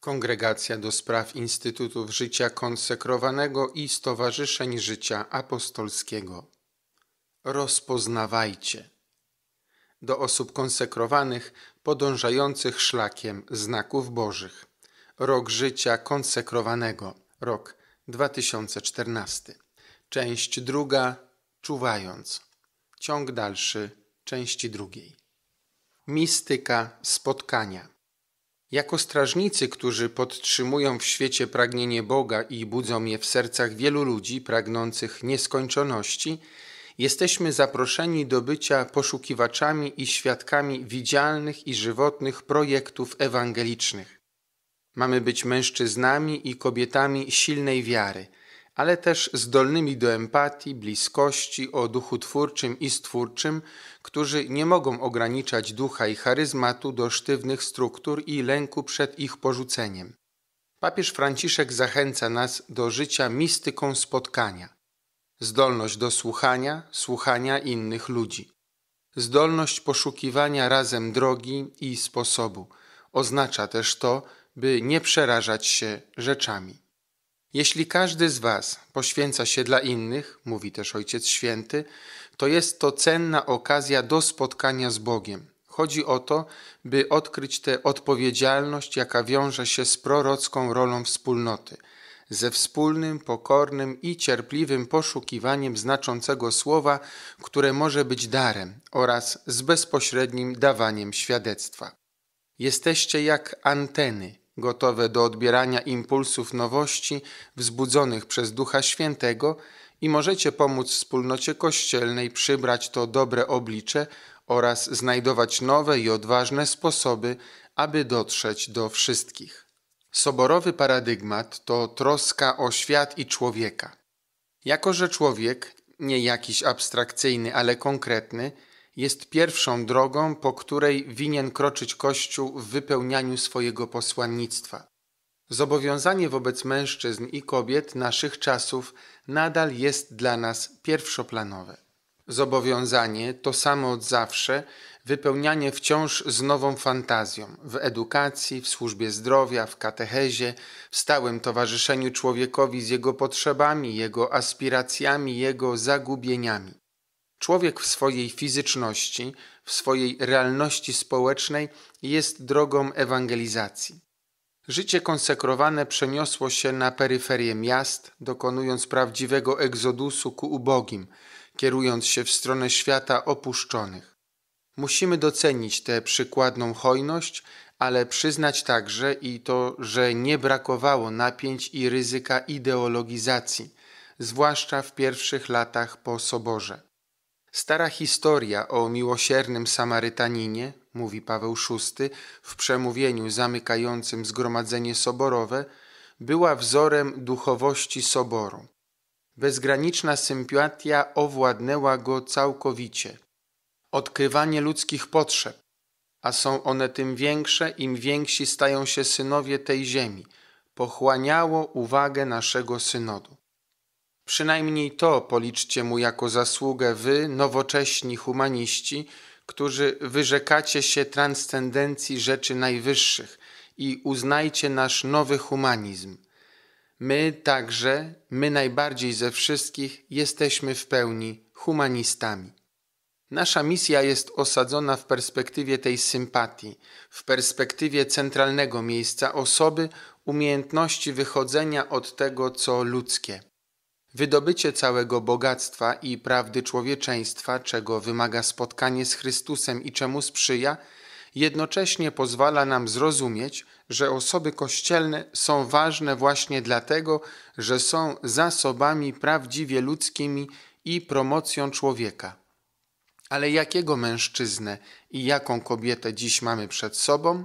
Kongregacja do Spraw Instytutów Życia Konsekrowanego i Stowarzyszeń Życia Apostolskiego. Rozpoznawajcie. Do osób konsekrowanych podążających szlakiem znaków Bożych. Rok życia konsekrowanego. Rok 2014. Część druga. Czuwając. Ciąg dalszy części drugiej. Mistyka spotkania. Jako strażnicy, którzy podtrzymują w świecie pragnienie Boga i budzą je w sercach wielu ludzi pragnących nieskończoności, jesteśmy zaproszeni do bycia poszukiwaczami i świadkami widzialnych i żywotnych projektów ewangelicznych. Mamy być mężczyznami i kobietami silnej wiary – ale też zdolnymi do empatii, bliskości, o duchu twórczym i stwórczym, którzy nie mogą ograniczać ducha i charyzmatu do sztywnych struktur i lęku przed ich porzuceniem. Papież Franciszek zachęca nas do życia mistyką spotkania, zdolność do słuchania, słuchania innych ludzi, zdolność poszukiwania razem drogi i sposobu. Oznacza też to, by nie przerażać się rzeczami. Jeśli każdy z Was poświęca się dla innych, mówi też Ojciec Święty, to jest to cenna okazja do spotkania z Bogiem. Chodzi o to, by odkryć tę odpowiedzialność, jaka wiąże się z prorocką rolą wspólnoty, ze wspólnym, pokornym i cierpliwym poszukiwaniem znaczącego słowa, które może być darem, oraz z bezpośrednim dawaniem świadectwa. Jesteście jak anteny, gotowe do odbierania impulsów nowości wzbudzonych przez Ducha Świętego i możecie pomóc wspólnocie kościelnej przybrać to dobre oblicze oraz znajdować nowe i odważne sposoby, aby dotrzeć do wszystkich. Soborowy paradygmat to troska o świat i człowieka. Jako że człowiek, nie jakiś abstrakcyjny, ale konkretny, jest pierwszą drogą, po której winien kroczyć Kościół w wypełnianiu swojego posłannictwa. Zobowiązanie wobec mężczyzn i kobiet naszych czasów nadal jest dla nas pierwszoplanowe. Zobowiązanie to samo od zawsze, wypełnianie wciąż z nową fantazją w edukacji, w służbie zdrowia, w katechezie, w stałym towarzyszeniu człowiekowi z jego potrzebami, jego aspiracjami, jego zagubieniami. Człowiek w swojej fizyczności, w swojej realności społecznej jest drogą ewangelizacji. Życie konsekrowane przeniosło się na peryferię miast, dokonując prawdziwego egzodusu ku ubogim, kierując się w stronę świata opuszczonych. Musimy docenić tę przykładną hojność, ale przyznać także i to, że nie brakowało napięć i ryzyka ideologizacji, zwłaszcza w pierwszych latach po soborze. Stara historia o miłosiernym Samarytaninie, mówi Paweł VI w przemówieniu zamykającym zgromadzenie soborowe, była wzorem duchowości soboru. Bezgraniczna sympatia owładnęła go całkowicie. Odkrywanie ludzkich potrzeb, a są one tym większe, im więksi stają się synowie tej ziemi, pochłaniało uwagę naszego synodu. Przynajmniej to policzcie mu jako zasługę wy, nowocześni humaniści, którzy wyrzekacie się transcendencji rzeczy najwyższych i uznajcie nasz nowy humanizm. My także, my najbardziej ze wszystkich, jesteśmy w pełni humanistami. Nasza misja jest osadzona w perspektywie tej sympatii, w perspektywie centralnego miejsca osoby, umiejętności wychodzenia od tego, co ludzkie. Wydobycie całego bogactwa i prawdy człowieczeństwa, czego wymaga spotkanie z Chrystusem i czemu sprzyja, jednocześnie pozwala nam zrozumieć, że osoby kościelne są ważne właśnie dlatego, że są zasobami prawdziwie ludzkimi i promocją człowieka. Ale jakiego mężczyznę i jaką kobietę dziś mamy przed sobą?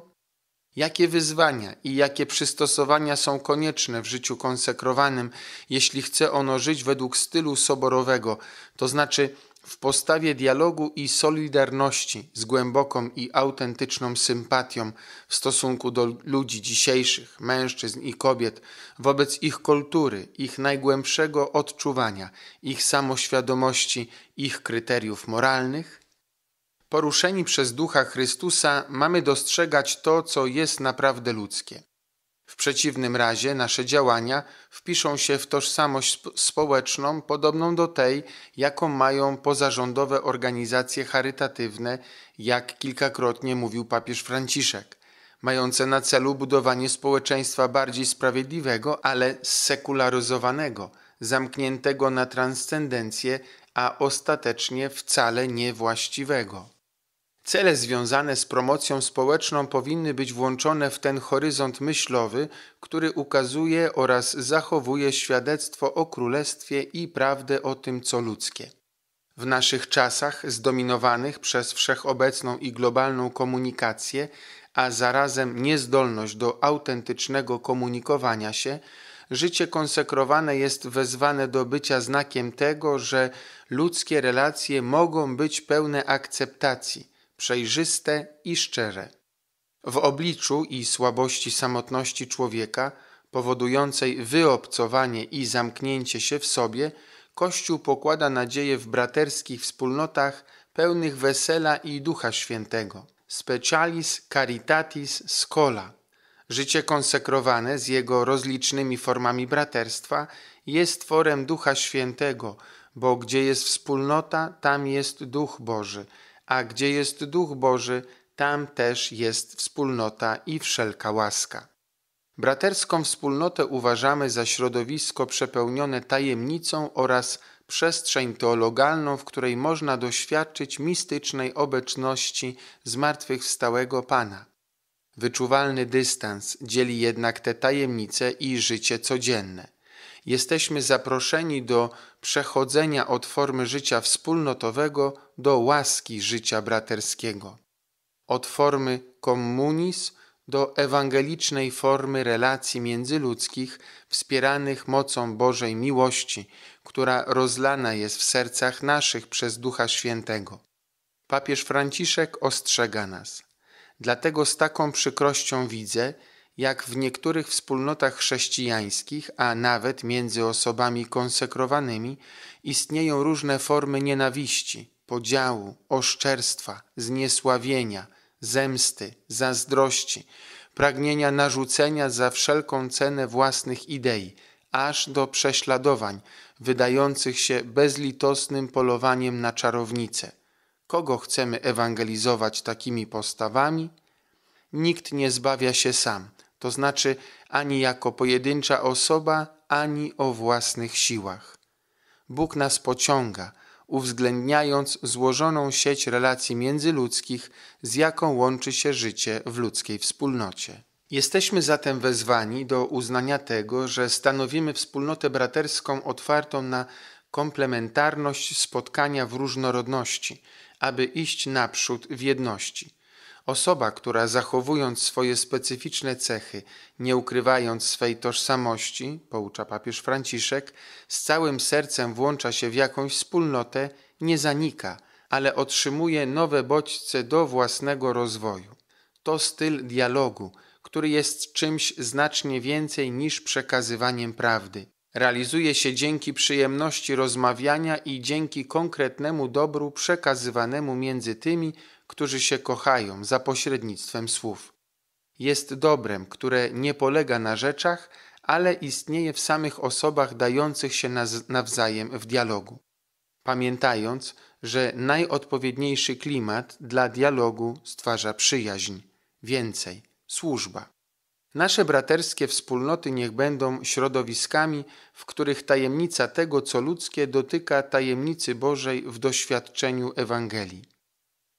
Jakie wyzwania i jakie przystosowania są konieczne w życiu konsekrowanym, jeśli chce ono żyć według stylu soborowego, to znaczy w postawie dialogu i solidarności z głęboką i autentyczną sympatią w stosunku do ludzi dzisiejszych, mężczyzn i kobiet, wobec ich kultury, ich najgłębszego odczuwania, ich samoświadomości, ich kryteriów moralnych, poruszeni przez ducha Chrystusa, mamy dostrzegać to, co jest naprawdę ludzkie. W przeciwnym razie nasze działania wpiszą się w tożsamość społeczną podobną do tej, jaką mają pozarządowe organizacje charytatywne, jak kilkakrotnie mówił papież Franciszek, mające na celu budowanie społeczeństwa bardziej sprawiedliwego, ale sekularyzowanego, zamkniętego na transcendencję, a ostatecznie wcale niewłaściwego. Cele związane z promocją społeczną powinny być włączone w ten horyzont myślowy, który ukazuje oraz zachowuje świadectwo o królestwie i prawdę o tym, co ludzkie. W naszych czasach, zdominowanych przez wszechobecną i globalną komunikację, a zarazem niezdolność do autentycznego komunikowania się, życie konsekrowane jest wezwane do bycia znakiem tego, że ludzkie relacje mogą być pełne akceptacji przejrzyste i szczere. W obliczu i słabości samotności człowieka, powodującej wyobcowanie i zamknięcie się w sobie, Kościół pokłada nadzieję w braterskich wspólnotach pełnych wesela i Ducha Świętego. Specialis caritatis scola. Życie konsekrowane z jego rozlicznymi formami braterstwa jest tworem Ducha Świętego, bo gdzie jest wspólnota, tam jest Duch Boży – a gdzie jest Duch Boży, tam też jest wspólnota i wszelka łaska. Braterską wspólnotę uważamy za środowisko przepełnione tajemnicą oraz przestrzeń teologalną, w której można doświadczyć mistycznej obecności zmartwychwstałego Pana. Wyczuwalny dystans dzieli jednak te tajemnice i życie codzienne jesteśmy zaproszeni do przechodzenia od formy życia wspólnotowego do łaski życia braterskiego, od formy communis do ewangelicznej formy relacji międzyludzkich wspieranych mocą Bożej miłości, która rozlana jest w sercach naszych przez Ducha Świętego. Papież Franciszek ostrzega nas. Dlatego z taką przykrością widzę, jak w niektórych wspólnotach chrześcijańskich, a nawet między osobami konsekrowanymi, istnieją różne formy nienawiści, podziału, oszczerstwa, zniesławienia, zemsty, zazdrości, pragnienia narzucenia za wszelką cenę własnych idei, aż do prześladowań, wydających się bezlitosnym polowaniem na czarownice. Kogo chcemy ewangelizować takimi postawami? Nikt nie zbawia się sam to znaczy ani jako pojedyncza osoba, ani o własnych siłach. Bóg nas pociąga, uwzględniając złożoną sieć relacji międzyludzkich, z jaką łączy się życie w ludzkiej wspólnocie. Jesteśmy zatem wezwani do uznania tego, że stanowimy wspólnotę braterską otwartą na komplementarność spotkania w różnorodności, aby iść naprzód w jedności – Osoba, która zachowując swoje specyficzne cechy, nie ukrywając swej tożsamości, poucza papież Franciszek, z całym sercem włącza się w jakąś wspólnotę, nie zanika, ale otrzymuje nowe bodźce do własnego rozwoju. To styl dialogu, który jest czymś znacznie więcej niż przekazywaniem prawdy. Realizuje się dzięki przyjemności rozmawiania i dzięki konkretnemu dobru przekazywanemu między tymi, którzy się kochają za pośrednictwem słów. Jest dobrem, które nie polega na rzeczach, ale istnieje w samych osobach dających się nawzajem w dialogu. Pamiętając, że najodpowiedniejszy klimat dla dialogu stwarza przyjaźń, więcej, służba. Nasze braterskie wspólnoty niech będą środowiskami, w których tajemnica tego, co ludzkie, dotyka tajemnicy Bożej w doświadczeniu Ewangelii.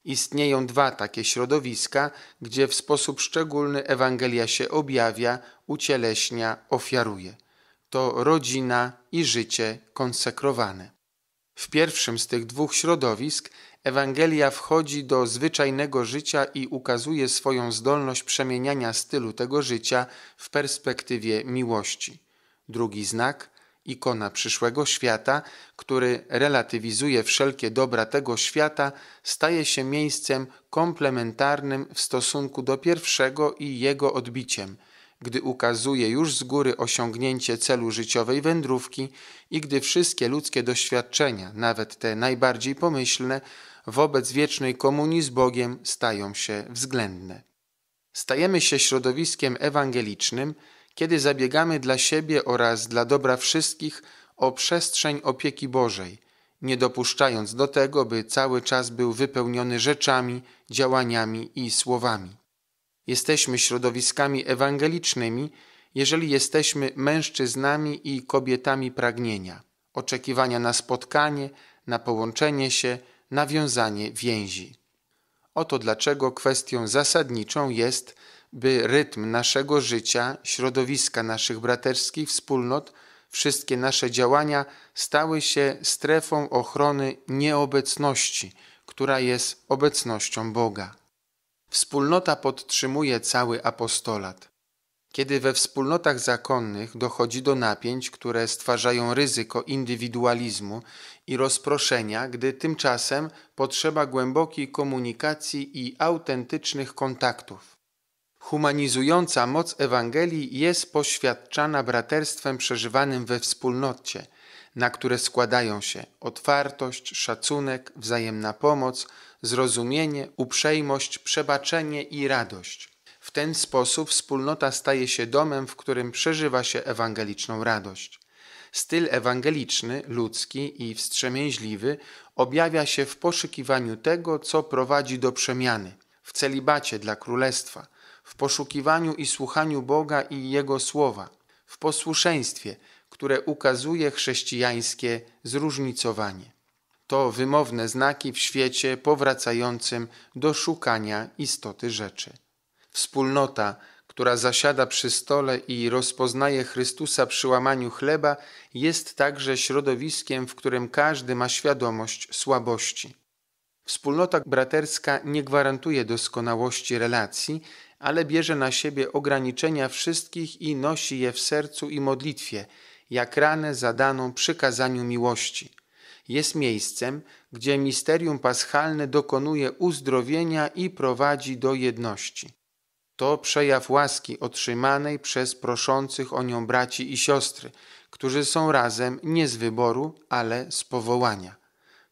Istnieją dwa takie środowiska, gdzie w sposób szczególny Ewangelia się objawia, ucieleśnia, ofiaruje. To rodzina i życie konsekrowane. W pierwszym z tych dwóch środowisk Ewangelia wchodzi do zwyczajnego życia i ukazuje swoją zdolność przemieniania stylu tego życia w perspektywie miłości. Drugi znak ikona przyszłego świata, który relatywizuje wszelkie dobra tego świata, staje się miejscem komplementarnym w stosunku do pierwszego i jego odbiciem, gdy ukazuje już z góry osiągnięcie celu życiowej wędrówki i gdy wszystkie ludzkie doświadczenia, nawet te najbardziej pomyślne, wobec wiecznej komunii z Bogiem stają się względne. Stajemy się środowiskiem ewangelicznym, kiedy zabiegamy dla siebie oraz dla dobra wszystkich o przestrzeń opieki Bożej, nie dopuszczając do tego, by cały czas był wypełniony rzeczami, działaniami i słowami. Jesteśmy środowiskami ewangelicznymi, jeżeli jesteśmy mężczyznami i kobietami pragnienia, oczekiwania na spotkanie, na połączenie się, nawiązanie więzi. Oto dlaczego kwestią zasadniczą jest by rytm naszego życia, środowiska naszych braterskich wspólnot, wszystkie nasze działania stały się strefą ochrony nieobecności, która jest obecnością Boga. Wspólnota podtrzymuje cały apostolat. Kiedy we wspólnotach zakonnych dochodzi do napięć, które stwarzają ryzyko indywidualizmu i rozproszenia, gdy tymczasem potrzeba głębokiej komunikacji i autentycznych kontaktów humanizująca moc Ewangelii jest poświadczana braterstwem przeżywanym we wspólnocie, na które składają się otwartość, szacunek, wzajemna pomoc, zrozumienie, uprzejmość, przebaczenie i radość. W ten sposób wspólnota staje się domem, w którym przeżywa się ewangeliczną radość. Styl ewangeliczny, ludzki i wstrzemięźliwy objawia się w poszukiwaniu tego, co prowadzi do przemiany, w celibacie dla królestwa – w poszukiwaniu i słuchaniu Boga i Jego słowa, w posłuszeństwie, które ukazuje chrześcijańskie zróżnicowanie. To wymowne znaki w świecie powracającym do szukania istoty rzeczy. Wspólnota, która zasiada przy stole i rozpoznaje Chrystusa przy łamaniu chleba, jest także środowiskiem, w którym każdy ma świadomość słabości. Wspólnota braterska nie gwarantuje doskonałości relacji, ale bierze na siebie ograniczenia wszystkich i nosi je w sercu i modlitwie, jak ranę zadaną przykazaniu miłości. Jest miejscem, gdzie misterium paschalne dokonuje uzdrowienia i prowadzi do jedności. To przejaw łaski otrzymanej przez proszących o nią braci i siostry, którzy są razem nie z wyboru, ale z powołania.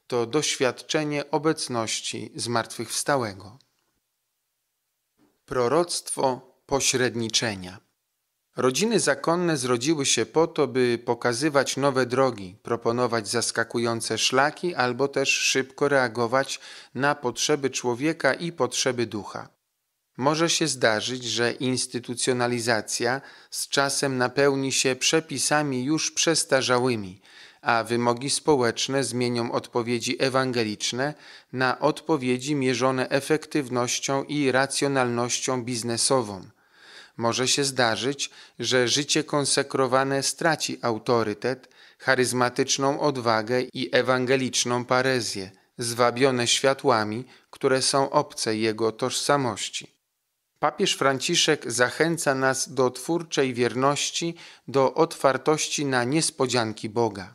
To doświadczenie obecności zmartwychwstałego. Proroctwo pośredniczenia. Rodziny zakonne zrodziły się po to, by pokazywać nowe drogi, proponować zaskakujące szlaki albo też szybko reagować na potrzeby człowieka i potrzeby ducha. Może się zdarzyć, że instytucjonalizacja z czasem napełni się przepisami już przestarzałymi, a wymogi społeczne zmienią odpowiedzi ewangeliczne na odpowiedzi mierzone efektywnością i racjonalnością biznesową. Może się zdarzyć, że życie konsekrowane straci autorytet, charyzmatyczną odwagę i ewangeliczną parezję, zwabione światłami, które są obce jego tożsamości. Papież Franciszek zachęca nas do twórczej wierności, do otwartości na niespodzianki Boga.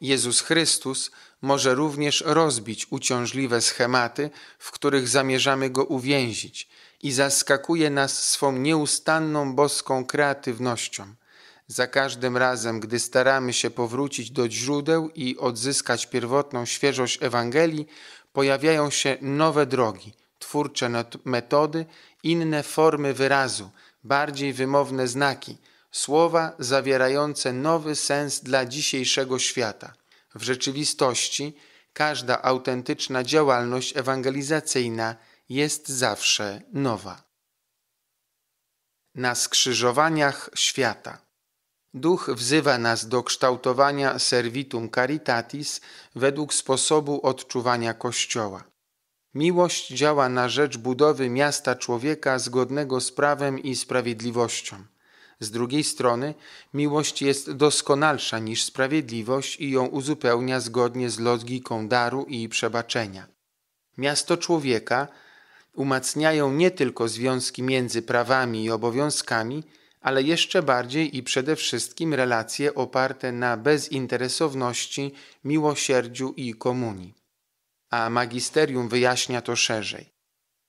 Jezus Chrystus może również rozbić uciążliwe schematy, w których zamierzamy go uwięzić i zaskakuje nas swą nieustanną boską kreatywnością. Za każdym razem, gdy staramy się powrócić do źródeł i odzyskać pierwotną świeżość Ewangelii, pojawiają się nowe drogi, twórcze metody, inne formy wyrazu, bardziej wymowne znaki – słowa zawierające nowy sens dla dzisiejszego świata. W rzeczywistości każda autentyczna działalność ewangelizacyjna jest zawsze nowa. Na skrzyżowaniach świata. Duch wzywa nas do kształtowania servitum caritatis według sposobu odczuwania Kościoła. Miłość działa na rzecz budowy miasta człowieka zgodnego z prawem i sprawiedliwością. Z drugiej strony, miłość jest doskonalsza niż sprawiedliwość i ją uzupełnia zgodnie z logiką daru i przebaczenia. Miasto człowieka umacniają nie tylko związki między prawami i obowiązkami, ale jeszcze bardziej i przede wszystkim relacje oparte na bezinteresowności, miłosierdziu i komunii. A magisterium wyjaśnia to szerzej.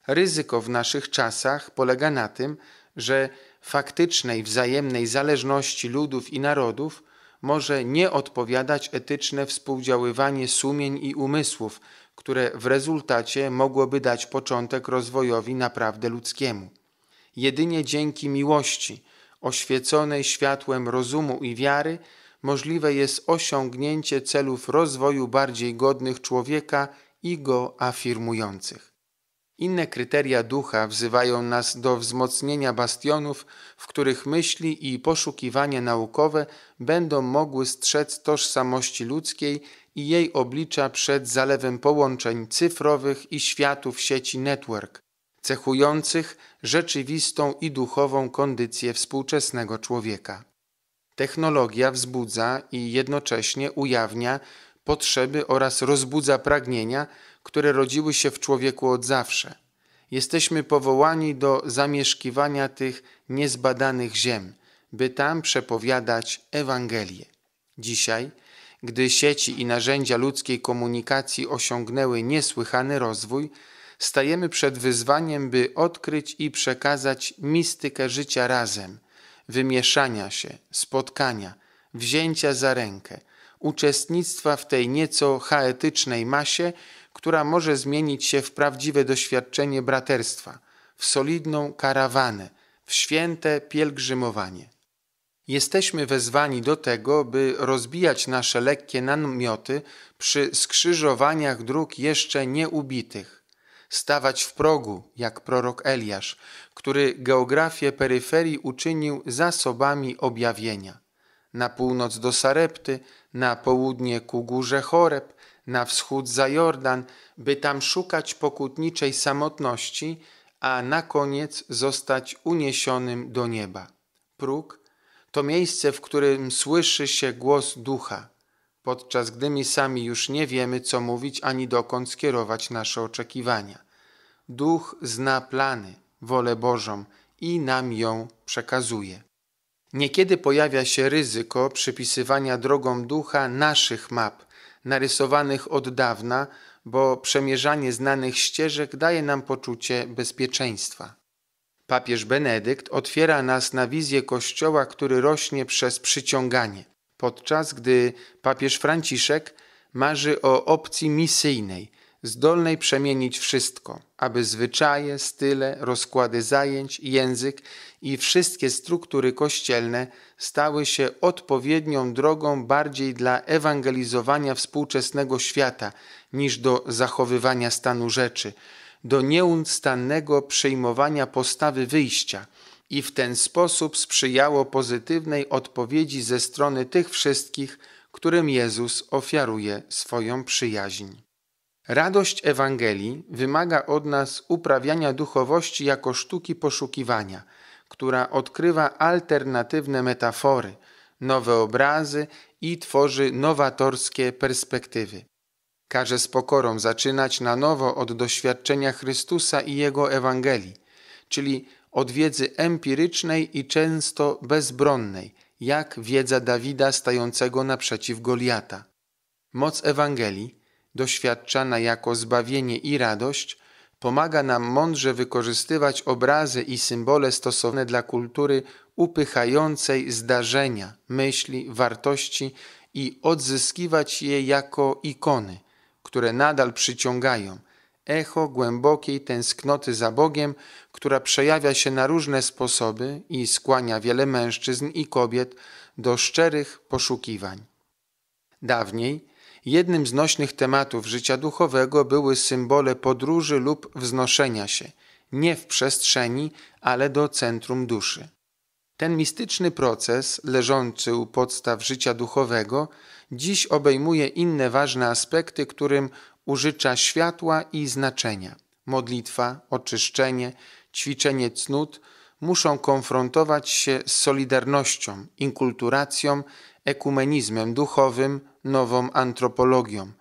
Ryzyko w naszych czasach polega na tym, że faktycznej wzajemnej zależności ludów i narodów może nie odpowiadać etyczne współdziaływanie sumień i umysłów, które w rezultacie mogłoby dać początek rozwojowi naprawdę ludzkiemu. Jedynie dzięki miłości, oświeconej światłem rozumu i wiary, możliwe jest osiągnięcie celów rozwoju bardziej godnych człowieka i go afirmujących. Inne kryteria ducha wzywają nas do wzmocnienia bastionów, w których myśli i poszukiwania naukowe będą mogły strzec tożsamości ludzkiej i jej oblicza przed zalewem połączeń cyfrowych i światów sieci network, cechujących rzeczywistą i duchową kondycję współczesnego człowieka. Technologia wzbudza i jednocześnie ujawnia potrzeby oraz rozbudza pragnienia, które rodziły się w człowieku od zawsze. Jesteśmy powołani do zamieszkiwania tych niezbadanych ziem, by tam przepowiadać Ewangelię. Dzisiaj, gdy sieci i narzędzia ludzkiej komunikacji osiągnęły niesłychany rozwój, stajemy przed wyzwaniem, by odkryć i przekazać mistykę życia razem, wymieszania się, spotkania, wzięcia za rękę, uczestnictwa w tej nieco chaetycznej masie, która może zmienić się w prawdziwe doświadczenie braterstwa, w solidną karawanę, w święte pielgrzymowanie. Jesteśmy wezwani do tego, by rozbijać nasze lekkie namioty przy skrzyżowaniach dróg jeszcze nieubitych, stawać w progu, jak prorok Eliasz, który geografię peryferii uczynił zasobami objawienia na północ do Sarepty, na południe ku górze Choreb, na wschód za Jordan, by tam szukać pokutniczej samotności, a na koniec zostać uniesionym do nieba. Próg to miejsce, w którym słyszy się głos ducha, podczas gdy my sami już nie wiemy, co mówić ani dokąd skierować nasze oczekiwania. Duch zna plany, wolę Bożą i nam ją przekazuje. Niekiedy pojawia się ryzyko przypisywania drogom ducha naszych map, narysowanych od dawna, bo przemierzanie znanych ścieżek daje nam poczucie bezpieczeństwa. Papież Benedykt otwiera nas na wizję Kościoła, który rośnie przez przyciąganie, podczas gdy papież Franciszek marzy o opcji misyjnej, zdolnej przemienić wszystko, aby zwyczaje, style, rozkłady zajęć, język i wszystkie struktury kościelne stały się odpowiednią drogą bardziej dla ewangelizowania współczesnego świata niż do zachowywania stanu rzeczy, do nieustannego przyjmowania postawy wyjścia i w ten sposób sprzyjało pozytywnej odpowiedzi ze strony tych wszystkich, którym Jezus ofiaruje swoją przyjaźń. Radość Ewangelii wymaga od nas uprawiania duchowości jako sztuki poszukiwania, która odkrywa alternatywne metafory, nowe obrazy i tworzy nowatorskie perspektywy. Każe z pokorą zaczynać na nowo od doświadczenia Chrystusa i Jego Ewangelii, czyli od wiedzy empirycznej i często bezbronnej, jak wiedza Dawida stającego naprzeciw Goliata. Moc Ewangelii doświadczana jako zbawienie i radość, pomaga nam mądrze wykorzystywać obrazy i symbole stosowne dla kultury upychającej zdarzenia, myśli, wartości i odzyskiwać je jako ikony, które nadal przyciągają, echo głębokiej tęsknoty za Bogiem, która przejawia się na różne sposoby i skłania wiele mężczyzn i kobiet do szczerych poszukiwań. Dawniej Jednym z nośnych tematów życia duchowego były symbole podróży lub wznoszenia się, nie w przestrzeni, ale do centrum duszy. Ten mistyczny proces, leżący u podstaw życia duchowego, dziś obejmuje inne ważne aspekty, którym użycza światła i znaczenia. Modlitwa, oczyszczenie, ćwiczenie cnót muszą konfrontować się z solidarnością, inkulturacją ekumenizmem duchowym, nową antropologią,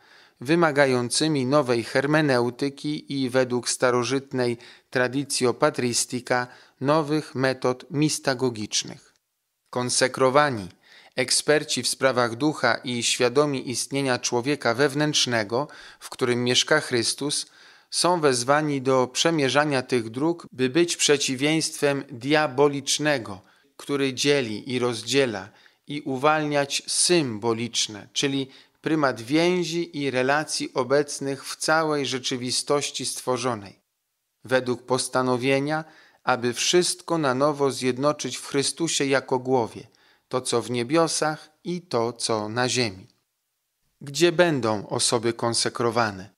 wymagającymi nowej hermeneutyki i według starożytnej traditio patristica nowych metod mistagogicznych. Konsekrowani, eksperci w sprawach ducha i świadomi istnienia człowieka wewnętrznego, w którym mieszka Chrystus, są wezwani do przemierzania tych dróg, by być przeciwieństwem diabolicznego, który dzieli i rozdziela – i uwalniać symboliczne, czyli prymat więzi i relacji obecnych w całej rzeczywistości stworzonej. Według postanowienia, aby wszystko na nowo zjednoczyć w Chrystusie jako głowie, to co w niebiosach i to co na ziemi. Gdzie będą osoby konsekrowane?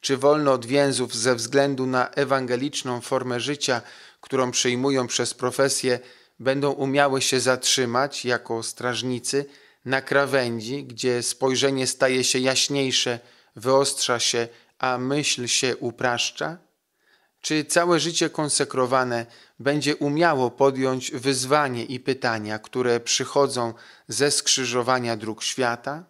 Czy wolno od więzów ze względu na ewangeliczną formę życia, którą przyjmują przez profesję będą umiały się zatrzymać jako strażnicy na krawędzi, gdzie spojrzenie staje się jaśniejsze, wyostrza się, a myśl się upraszcza? Czy całe życie konsekrowane będzie umiało podjąć wyzwanie i pytania, które przychodzą ze skrzyżowania dróg świata?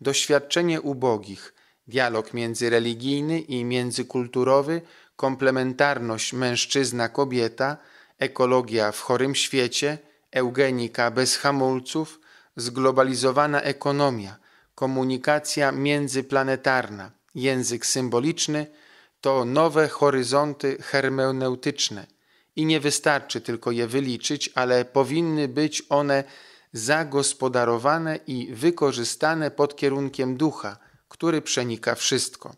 Doświadczenie ubogich, dialog międzyreligijny i międzykulturowy, komplementarność mężczyzna-kobieta – ekologia w chorym świecie, eugenika bez hamulców, zglobalizowana ekonomia, komunikacja międzyplanetarna, język symboliczny to nowe horyzonty hermeneutyczne i nie wystarczy tylko je wyliczyć, ale powinny być one zagospodarowane i wykorzystane pod kierunkiem ducha, który przenika wszystko.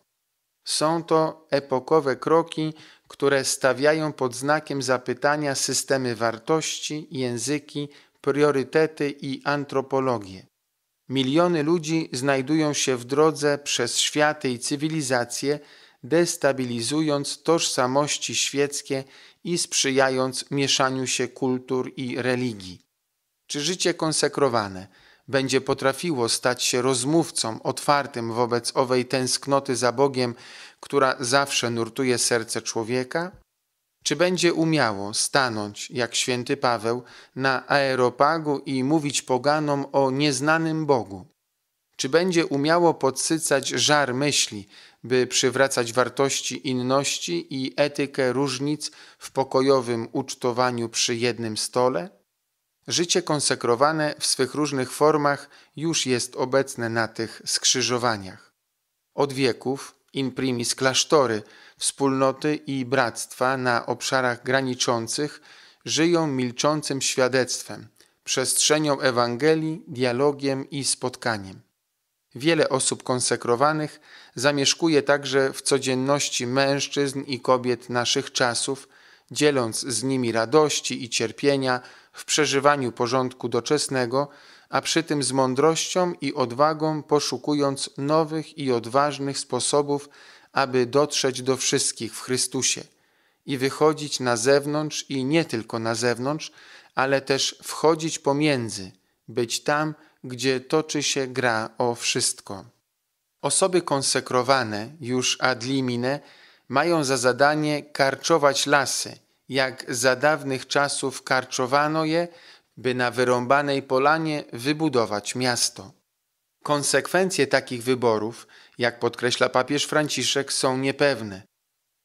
Są to epokowe kroki, które stawiają pod znakiem zapytania systemy wartości, języki, priorytety i antropologię. Miliony ludzi znajdują się w drodze przez światy i cywilizacje, destabilizując tożsamości świeckie i sprzyjając mieszaniu się kultur i religii. Czy życie konsekrowane – będzie potrafiło stać się rozmówcą otwartym wobec owej tęsknoty za Bogiem, która zawsze nurtuje serce człowieka? Czy będzie umiało stanąć, jak święty Paweł, na aeropagu i mówić poganom o nieznanym Bogu? Czy będzie umiało podsycać żar myśli, by przywracać wartości inności i etykę różnic w pokojowym ucztowaniu przy jednym stole? Życie konsekrowane w swych różnych formach już jest obecne na tych skrzyżowaniach. Od wieków in primis klasztory, wspólnoty i bractwa na obszarach graniczących żyją milczącym świadectwem, przestrzenią Ewangelii, dialogiem i spotkaniem. Wiele osób konsekrowanych zamieszkuje także w codzienności mężczyzn i kobiet naszych czasów, dzieląc z nimi radości i cierpienia, w przeżywaniu porządku doczesnego, a przy tym z mądrością i odwagą poszukując nowych i odważnych sposobów, aby dotrzeć do wszystkich w Chrystusie i wychodzić na zewnątrz i nie tylko na zewnątrz, ale też wchodzić pomiędzy, być tam, gdzie toczy się gra o wszystko. Osoby konsekrowane, już ad mają za zadanie karczować lasy – jak za dawnych czasów karczowano je, by na wyrąbanej polanie wybudować miasto. Konsekwencje takich wyborów, jak podkreśla papież Franciszek, są niepewne.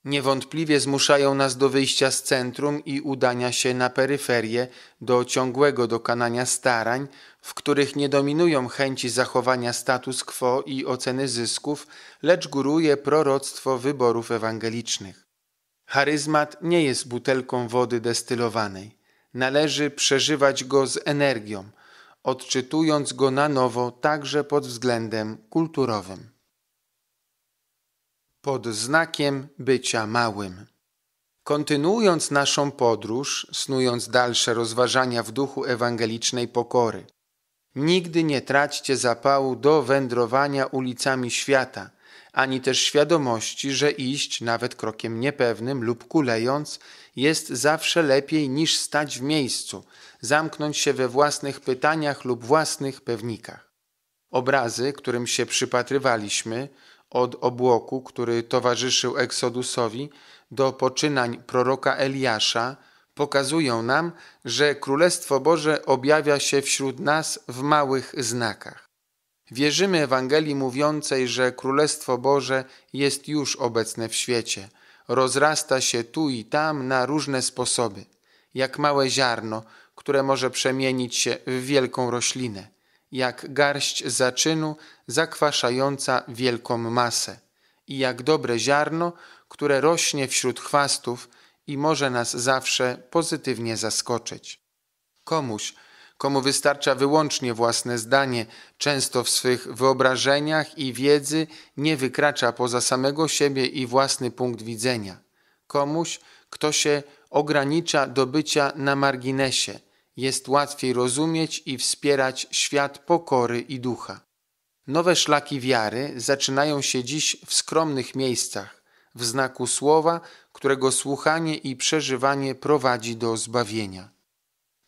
Niewątpliwie zmuszają nas do wyjścia z centrum i udania się na peryferię, do ciągłego dokonania starań, w których nie dominują chęci zachowania status quo i oceny zysków, lecz góruje proroctwo wyborów ewangelicznych. Charyzmat nie jest butelką wody destylowanej. Należy przeżywać go z energią, odczytując go na nowo także pod względem kulturowym. Pod znakiem bycia małym. Kontynuując naszą podróż, snując dalsze rozważania w duchu ewangelicznej pokory, nigdy nie traćcie zapału do wędrowania ulicami świata – ani też świadomości, że iść nawet krokiem niepewnym lub kulejąc jest zawsze lepiej niż stać w miejscu, zamknąć się we własnych pytaniach lub własnych pewnikach. Obrazy, którym się przypatrywaliśmy, od obłoku, który towarzyszył Eksodusowi, do poczynań proroka Eliasza, pokazują nam, że Królestwo Boże objawia się wśród nas w małych znakach. Wierzymy Ewangelii mówiącej, że Królestwo Boże jest już obecne w świecie. Rozrasta się tu i tam na różne sposoby, jak małe ziarno, które może przemienić się w wielką roślinę, jak garść zaczynu zakwaszająca wielką masę i jak dobre ziarno, które rośnie wśród chwastów i może nas zawsze pozytywnie zaskoczyć. Komuś, komu wystarcza wyłącznie własne zdanie, często w swych wyobrażeniach i wiedzy nie wykracza poza samego siebie i własny punkt widzenia. Komuś, kto się ogranicza do bycia na marginesie, jest łatwiej rozumieć i wspierać świat pokory i ducha. Nowe szlaki wiary zaczynają się dziś w skromnych miejscach, w znaku słowa, którego słuchanie i przeżywanie prowadzi do zbawienia.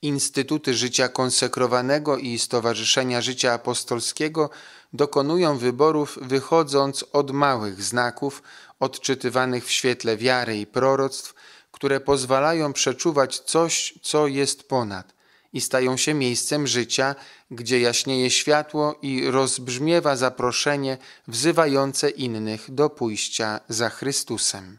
Instytuty życia konsekrowanego i Stowarzyszenia Życia Apostolskiego dokonują wyborów wychodząc od małych znaków odczytywanych w świetle wiary i proroctw, które pozwalają przeczuwać coś, co jest ponad i stają się miejscem życia, gdzie jaśnieje światło i rozbrzmiewa zaproszenie wzywające innych do pójścia za Chrystusem.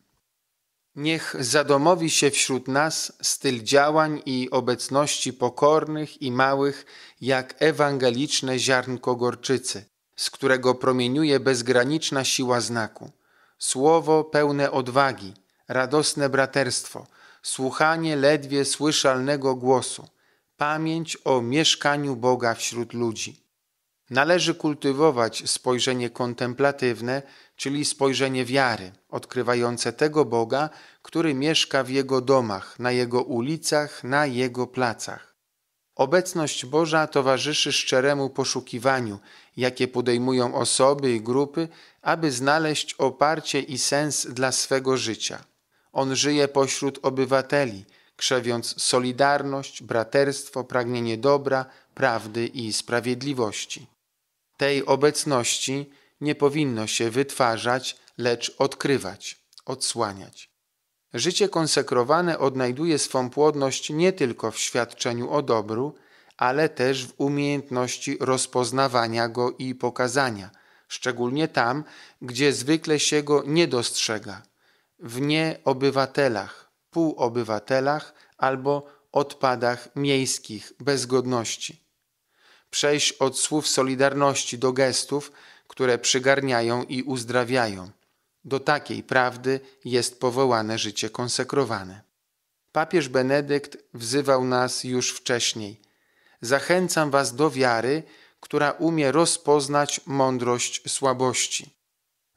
Niech zadomowi się wśród nas styl działań i obecności pokornych i małych, jak ewangeliczne ziarnko gorczycy, z którego promieniuje bezgraniczna siła znaku. Słowo pełne odwagi, radosne braterstwo, słuchanie ledwie słyszalnego głosu, pamięć o mieszkaniu Boga wśród ludzi. Należy kultywować spojrzenie kontemplatywne, czyli spojrzenie wiary, odkrywające tego Boga, który mieszka w jego domach, na jego ulicach, na jego placach. Obecność Boża towarzyszy szczeremu poszukiwaniu, jakie podejmują osoby i grupy, aby znaleźć oparcie i sens dla swego życia. On żyje pośród obywateli, krzewiąc solidarność, braterstwo, pragnienie dobra, prawdy i sprawiedliwości. Tej obecności nie powinno się wytwarzać, lecz odkrywać, odsłaniać. Życie konsekrowane odnajduje swą płodność nie tylko w świadczeniu o dobru, ale też w umiejętności rozpoznawania go i pokazania, szczególnie tam, gdzie zwykle się go nie dostrzega w nieobywatelach, półobywatelach albo odpadach miejskich bezgodności. Przejść od słów solidarności do gestów, które przygarniają i uzdrawiają. Do takiej prawdy jest powołane życie konsekrowane. Papież Benedykt wzywał nas już wcześniej. Zachęcam was do wiary, która umie rozpoznać mądrość słabości.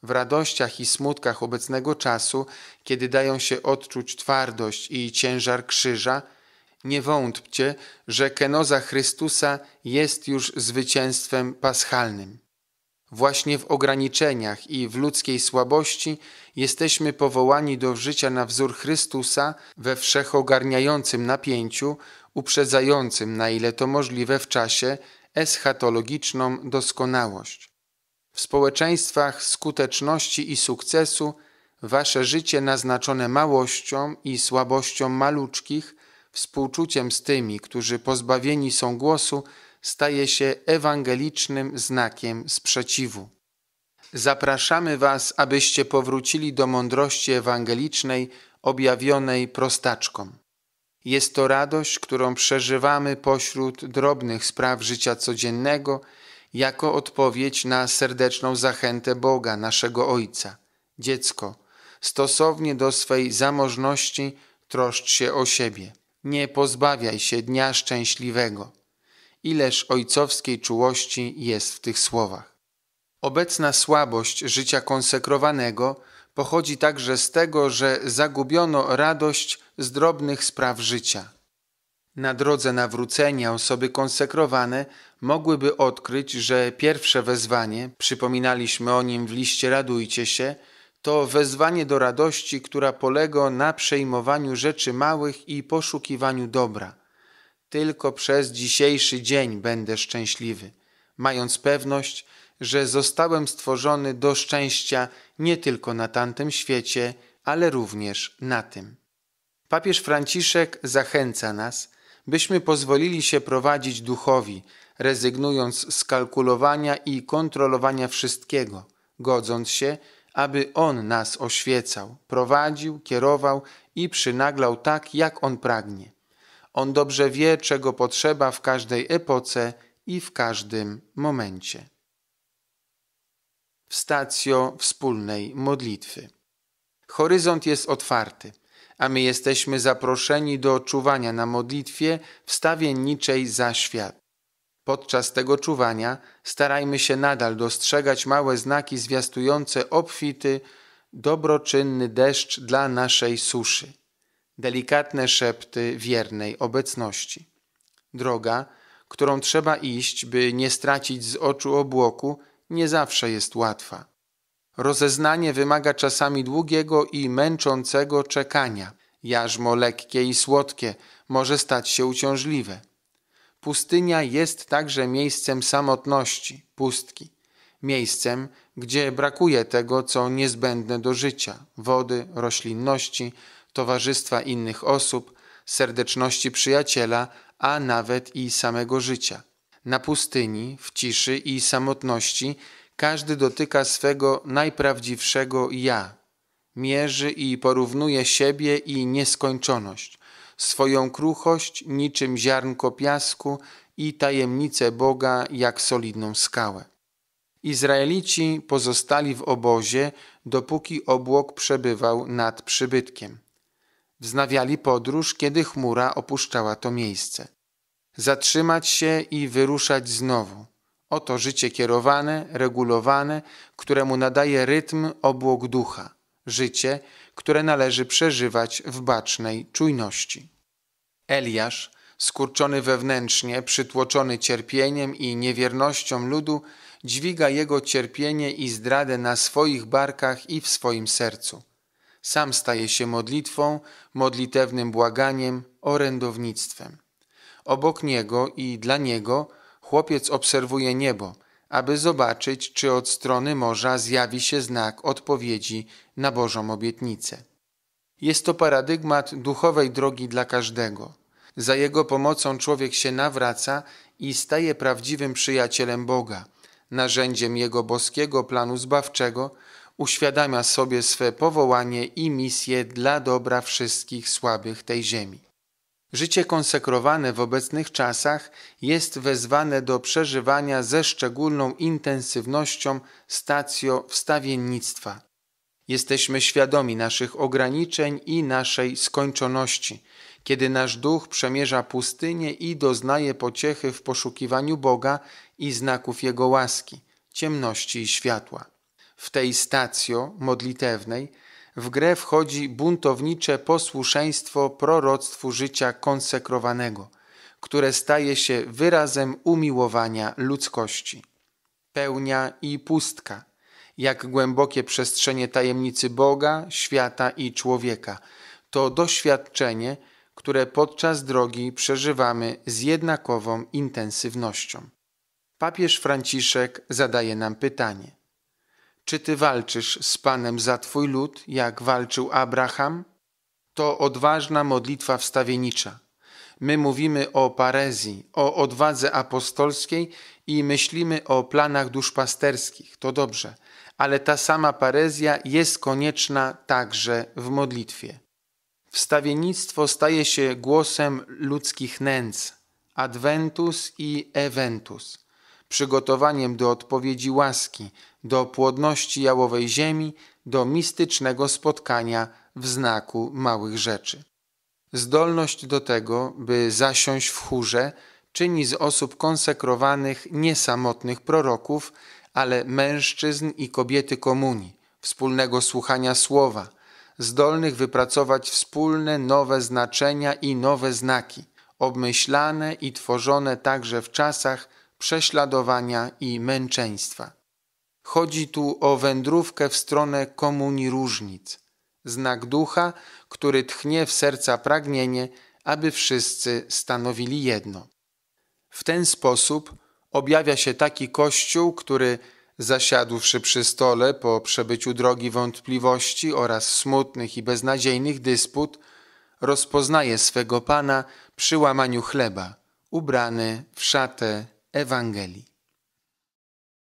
W radościach i smutkach obecnego czasu, kiedy dają się odczuć twardość i ciężar krzyża, nie wątpcie, że kenoza Chrystusa jest już zwycięstwem paschalnym. Właśnie w ograniczeniach i w ludzkiej słabości jesteśmy powołani do życia na wzór Chrystusa we wszechogarniającym napięciu, uprzedzającym na ile to możliwe w czasie eschatologiczną doskonałość. W społeczeństwach skuteczności i sukcesu wasze życie naznaczone małością i słabością maluczkich, współczuciem z tymi, którzy pozbawieni są głosu, staje się ewangelicznym znakiem sprzeciwu. Zapraszamy Was, abyście powrócili do mądrości ewangelicznej objawionej prostaczkom. Jest to radość, którą przeżywamy pośród drobnych spraw życia codziennego, jako odpowiedź na serdeczną zachętę Boga, naszego Ojca. Dziecko, stosownie do swej zamożności troszcz się o siebie. Nie pozbawiaj się dnia szczęśliwego ileż ojcowskiej czułości jest w tych słowach. Obecna słabość życia konsekrowanego pochodzi także z tego, że zagubiono radość z drobnych spraw życia. Na drodze nawrócenia osoby konsekrowane mogłyby odkryć, że pierwsze wezwanie, przypominaliśmy o nim w liście Radujcie się, to wezwanie do radości, która polega na przejmowaniu rzeczy małych i poszukiwaniu dobra. Tylko przez dzisiejszy dzień będę szczęśliwy, mając pewność, że zostałem stworzony do szczęścia nie tylko na tamtym świecie, ale również na tym. Papież Franciszek zachęca nas, byśmy pozwolili się prowadzić duchowi, rezygnując z kalkulowania i kontrolowania wszystkiego, godząc się, aby On nas oświecał, prowadził, kierował i przynaglał tak, jak On pragnie. On dobrze wie, czego potrzeba w każdej epoce i w każdym momencie. Stacjo wspólnej modlitwy. Horyzont jest otwarty, a my jesteśmy zaproszeni do czuwania na modlitwie wstawienniczej za świat. Podczas tego czuwania starajmy się nadal dostrzegać małe znaki zwiastujące obfity, dobroczynny deszcz dla naszej suszy delikatne szepty wiernej obecności. Droga, którą trzeba iść, by nie stracić z oczu obłoku, nie zawsze jest łatwa. Rozeznanie wymaga czasami długiego i męczącego czekania. Jarzmo lekkie i słodkie może stać się uciążliwe. Pustynia jest także miejscem samotności, pustki, miejscem, gdzie brakuje tego, co niezbędne do życia wody, roślinności, towarzystwa innych osób, serdeczności przyjaciela, a nawet i samego życia. Na pustyni, w ciszy i samotności każdy dotyka swego najprawdziwszego ja. Mierzy i porównuje siebie i nieskończoność, swoją kruchość niczym ziarnko piasku i tajemnicę Boga jak solidną skałę. Izraelici pozostali w obozie, dopóki obłok przebywał nad przybytkiem wznawiali podróż, kiedy chmura opuszczała to miejsce. Zatrzymać się i wyruszać znowu. Oto życie kierowane, regulowane, któremu nadaje rytm obłok ducha. Życie, które należy przeżywać w bacznej czujności. Eliasz, skurczony wewnętrznie, przytłoczony cierpieniem i niewiernością ludu, dźwiga jego cierpienie i zdradę na swoich barkach i w swoim sercu sam staje się modlitwą, modlitewnym błaganiem, orędownictwem. Obok niego i dla niego chłopiec obserwuje niebo, aby zobaczyć, czy od strony morza zjawi się znak odpowiedzi na Bożą obietnicę. Jest to paradygmat duchowej drogi dla każdego. Za jego pomocą człowiek się nawraca i staje prawdziwym przyjacielem Boga, narzędziem jego boskiego planu zbawczego – uświadamia sobie swe powołanie i misję dla dobra wszystkich słabych tej ziemi. Życie konsekrowane w obecnych czasach jest wezwane do przeżywania ze szczególną intensywnością stacjo wstawiennictwa. Jesteśmy świadomi naszych ograniczeń i naszej skończoności, kiedy nasz duch przemierza pustynię i doznaje pociechy w poszukiwaniu Boga i znaków Jego łaski, ciemności i światła w tej stacjo modlitewnej w grę wchodzi buntownicze posłuszeństwo proroctwu życia konsekrowanego, które staje się wyrazem umiłowania ludzkości. Pełnia i pustka, jak głębokie przestrzenie tajemnicy Boga, świata i człowieka, to doświadczenie, które podczas drogi przeżywamy z jednakową intensywnością. Papież Franciszek zadaje nam pytanie – czy ty walczysz z Panem za twój lud, jak walczył Abraham? To odważna modlitwa wstawienicza. My mówimy o parezji, o odwadze apostolskiej i myślimy o planach duszpasterskich. To dobrze, ale ta sama parezja jest konieczna także w modlitwie. Wstawiennictwo staje się głosem ludzkich nędz, adventus i eventus, przygotowaniem do odpowiedzi łaski, do płodności jałowej ziemi, do mistycznego spotkania w znaku małych rzeczy. Zdolność do tego, by zasiąść w chórze, czyni z osób konsekrowanych niesamotnych proroków, ale mężczyzn i kobiety komunii, wspólnego słuchania słowa, zdolnych wypracować wspólne nowe znaczenia i nowe znaki, obmyślane i tworzone także w czasach prześladowania i męczeństwa. Chodzi tu o wędrówkę w stronę komunii różnic, znak ducha, który tchnie w serca pragnienie, aby wszyscy stanowili jedno. W ten sposób objawia się taki kościół, który zasiadłszy przy stole po przebyciu drogi wątpliwości oraz smutnych i beznadziejnych dysput, rozpoznaje swego Pana przy łamaniu chleba, ubrany w szatę Ewangelii.